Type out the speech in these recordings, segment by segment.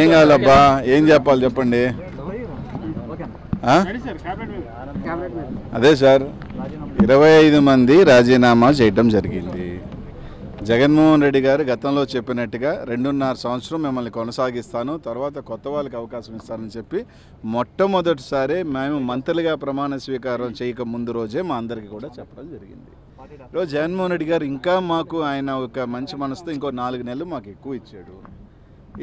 ఏం కావాలబ్బా ఏం చెప్పాలి చెప్పండి అదే సార్ ఇరవై ఐదు మంది రాజీనామా చేయటం జరిగింది జగన్మోహన్ రెడ్డి గారు గతంలో చెప్పినట్టుగా రెండున్నర సంవత్సరం మిమ్మల్ని కొనసాగిస్తాను తర్వాత కొత్త వాళ్ళకి అవకాశం ఇస్తానని చెప్పి మొట్టమొదటిసారి మేము మంత్రులుగా ప్రమాణ స్వీకారం చేయక ముందు రోజే మా అందరికీ కూడా చెప్పడం జరిగింది ఈరోజు జగన్మోహన్ రెడ్డి గారు ఇంకా మాకు ఆయన ఒక మంచి మనసుతో ఇంకో నాలుగు నెలలు మాకు ఎక్కువ ఇచ్చాడు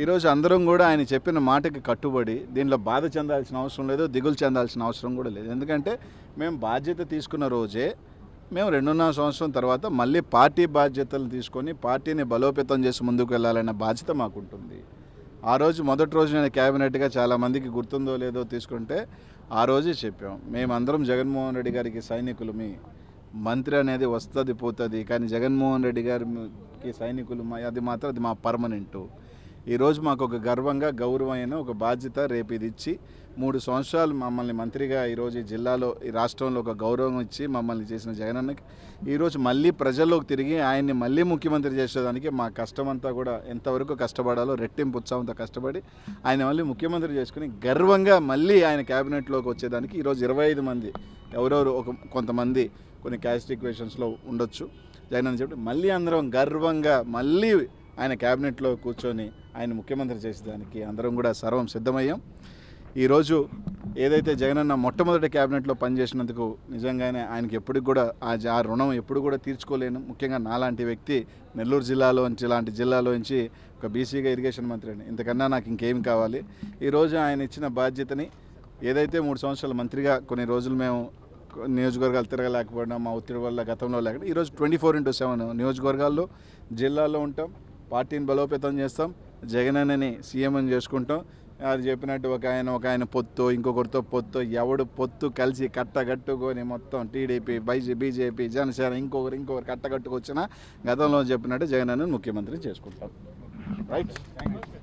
ఈరోజు అందరం కూడా ఆయన చెప్పిన మాటకి కట్టుబడి దీనిలో బాధ చెందాల్సిన అవసరం లేదు దిగులు చెందాల్సిన అవసరం కూడా లేదు ఎందుకంటే మేము బాధ్యత తీసుకున్న రోజే మేము రెండున్నర సంవత్సరం తర్వాత మళ్ళీ పార్టీ బాధ్యతలు తీసుకొని పార్టీని బలోపేతం చేసి ముందుకు వెళ్ళాలనే బాధ్యత మాకుంటుంది ఆ రోజు మొదటి రోజు నేను క్యాబినెట్గా చాలామందికి గుర్తుందో లేదో తీసుకుంటే ఆ రోజే చెప్పాం మేమందరం జగన్మోహన్ రెడ్డి గారికి సైనికులమి మంత్రి అనేది వస్తుంది పోతుంది కానీ జగన్మోహన్ రెడ్డి గారికి సైనికులు అది మాత్రం అది మా పర్మనెంటు ఈరోజు మాకు ఒక గర్వంగా గౌరవమైన ఒక బాధ్యత రేపు ఇది ఇచ్చి మూడు సంవత్సరాలు మమ్మల్ని మంత్రిగా ఈరోజు ఈ జిల్లాలో ఈ రాష్ట్రంలో ఒక గౌరవం ఇచ్చి మమ్మల్ని చేసిన అన్నకి ఈరోజు మళ్ళీ ప్రజల్లోకి తిరిగి ఆయన్ని మళ్ళీ ముఖ్యమంత్రి చేసేదానికి మా కష్టమంతా కూడా ఎంతవరకు కష్టపడాలో రెట్టింపు ఉత్సాహంతో కష్టపడి ఆయన మళ్ళీ ముఖ్యమంత్రి చేసుకుని గర్వంగా మళ్ళీ ఆయన క్యాబినెట్లోకి వచ్చేదానికి ఈరోజు ఇరవై ఐదు మంది ఎవరెవరు ఒక కొంతమంది కొన్ని క్యాస్ట్ ఈక్వేషన్స్లో ఉండొచ్చు జగన్ అని చెప్పి మళ్ళీ అందరం గర్వంగా మళ్ళీ ఆయన క్యాబినెట్లో కూర్చొని ఆయన ముఖ్యమంత్రి చేసేదానికి అందరం కూడా సర్వం సిద్ధమయ్యాం ఈరోజు ఏదైతే జగనన్న మొట్టమొదటి క్యాబినెట్లో పనిచేసినందుకు నిజంగానే ఆయనకి ఎప్పటికి కూడా ఆ రుణం ఎప్పుడు కూడా తీర్చుకోలేను ముఖ్యంగా నాలాంటి వ్యక్తి నెల్లూరు జిల్లాలో నుంచి ఇలాంటి జిల్లాలోంచి ఒక బీసీగా ఇరిగేషన్ మంత్రి అండి ఇంతకన్నా నాకు ఇంకేం కావాలి ఈరోజు ఆయన ఇచ్చిన బాధ్యతని ఏదైతే మూడు సంవత్సరాల మంత్రిగా కొన్ని రోజులు మేము నియోజకవర్గాలు తిరగలేకపోయినా మా ఒత్తిడి వల్ల గతంలో లేకుండా ఈరోజు ట్వంటీ ఫోర్ ఇంటూ సెవెన్ నియోజకవర్గాల్లో జిల్లాలో ఉంటాం పార్టీని బలోపేతం చేస్తాం జగన్ అన్నని సీఎం అని చేసుకుంటాం అది చెప్పినట్టు ఒక ఆయన ఒక ఆయన పొత్తు ఇంకొకరితో పొత్తు ఎవడు పొత్తు కలిసి కట్టగట్టుకొని మొత్తం టీడీపీ బైజీ బీజేపీ జనసేన ఇంకొకరు ఇంకొకరు వచ్చినా గతంలో చెప్పినట్టు జగన్ ముఖ్యమంత్రి చేసుకుంటాం రైట్ థ్యాంక్